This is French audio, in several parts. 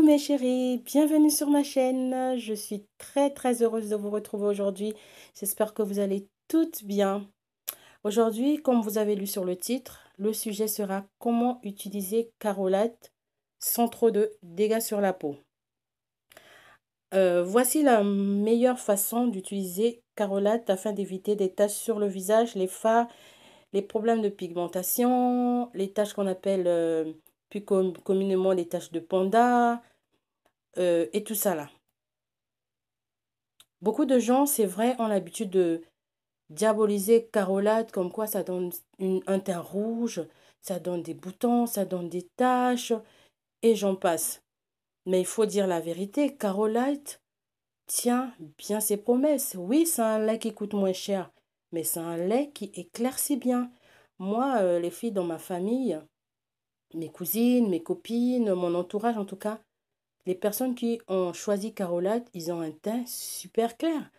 mes chéris, bienvenue sur ma chaîne. Je suis très très heureuse de vous retrouver aujourd'hui. J'espère que vous allez toutes bien. Aujourd'hui, comme vous avez lu sur le titre, le sujet sera comment utiliser Carolate sans trop de dégâts sur la peau. Euh, voici la meilleure façon d'utiliser Carolate afin d'éviter des taches sur le visage, les phares, les problèmes de pigmentation, les taches qu'on appelle... Euh, puis communément les taches de panda euh, et tout ça là. Beaucoup de gens, c'est vrai, ont l'habitude de diaboliser Carolite comme quoi ça donne une, un teint rouge, ça donne des boutons, ça donne des taches et j'en passe. Mais il faut dire la vérité, Carolite tient bien ses promesses. Oui, c'est un lait qui coûte moins cher, mais c'est un lait qui éclaire si bien. Moi, euh, les filles dans ma famille, mes cousines, mes copines, mon entourage en tout cas, les personnes qui ont choisi Carolate, ils ont un teint super clair,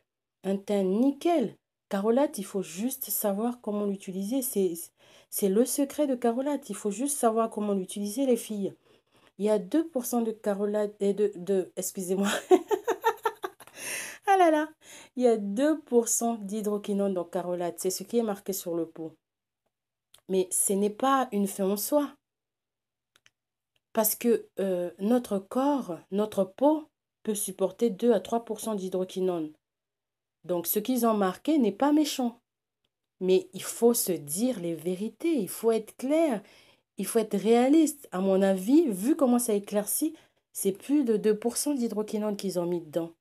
un teint nickel. Carolate, il faut juste savoir comment l'utiliser. C'est le secret de Carolate. Il faut juste savoir comment l'utiliser, les filles. Il y a 2% de Carolate et excusez-moi. ah là là, il y a 2% d'hydroquinone dans Carolate. C'est ce qui est marqué sur le pot. Mais ce n'est pas une fin en soi. Parce que euh, notre corps, notre peau peut supporter 2 à 3 d'hydroquinone. Donc ce qu'ils ont marqué n'est pas méchant. Mais il faut se dire les vérités, il faut être clair, il faut être réaliste. À mon avis, vu comment ça éclaircit, c'est plus de 2% d'hydroquinone qu'ils ont mis dedans.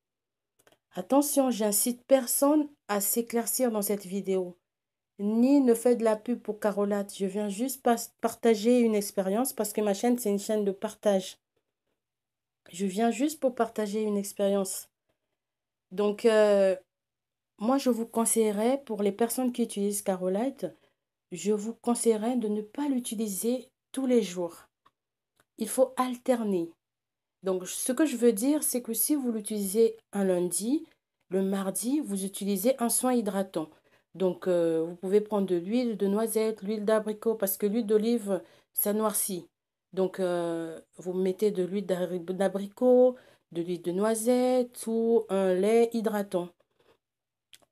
Attention, j'incite personne à s'éclaircir dans cette vidéo ni ne faites de la pub pour Carolate. Je viens juste partager une expérience parce que ma chaîne, c'est une chaîne de partage. Je viens juste pour partager une expérience. Donc, euh, moi, je vous conseillerais, pour les personnes qui utilisent Carolite, je vous conseillerais de ne pas l'utiliser tous les jours. Il faut alterner. Donc, ce que je veux dire, c'est que si vous l'utilisez un lundi, le mardi, vous utilisez un soin hydratant. Donc, euh, vous pouvez prendre de l'huile de noisette, l'huile d'abricot, parce que l'huile d'olive, ça noircit. Donc, euh, vous mettez de l'huile d'abricot, de l'huile de noisette ou un lait hydratant.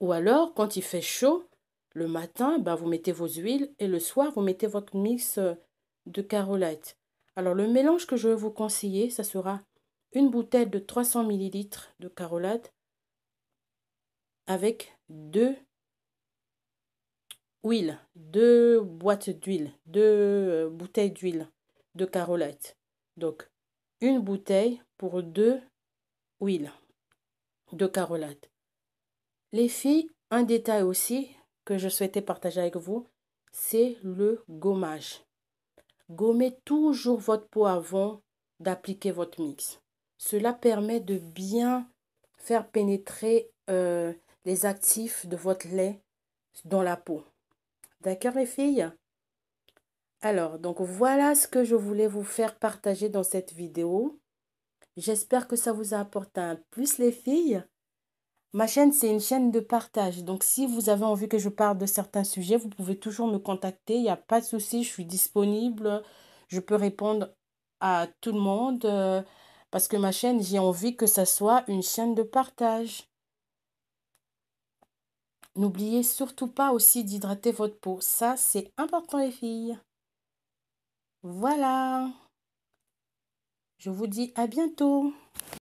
Ou alors, quand il fait chaud, le matin, bah, vous mettez vos huiles et le soir, vous mettez votre mix euh, de carolette. Alors, le mélange que je vais vous conseiller, ça sera une bouteille de 300 ml de carolade avec deux huile, deux boîtes d'huile, deux euh, bouteilles d'huile de carolette. Donc, une bouteille pour deux huiles de carolate Les filles, un détail aussi que je souhaitais partager avec vous, c'est le gommage. Gommez toujours votre peau avant d'appliquer votre mix. Cela permet de bien faire pénétrer euh, les actifs de votre lait dans la peau. D'accord les filles Alors, donc voilà ce que je voulais vous faire partager dans cette vidéo. J'espère que ça vous a apporté un plus les filles. Ma chaîne, c'est une chaîne de partage. Donc, si vous avez envie que je parle de certains sujets, vous pouvez toujours me contacter. Il n'y a pas de souci, je suis disponible. Je peux répondre à tout le monde. Euh, parce que ma chaîne, j'ai envie que ça soit une chaîne de partage. N'oubliez surtout pas aussi d'hydrater votre peau. Ça, c'est important les filles. Voilà. Je vous dis à bientôt.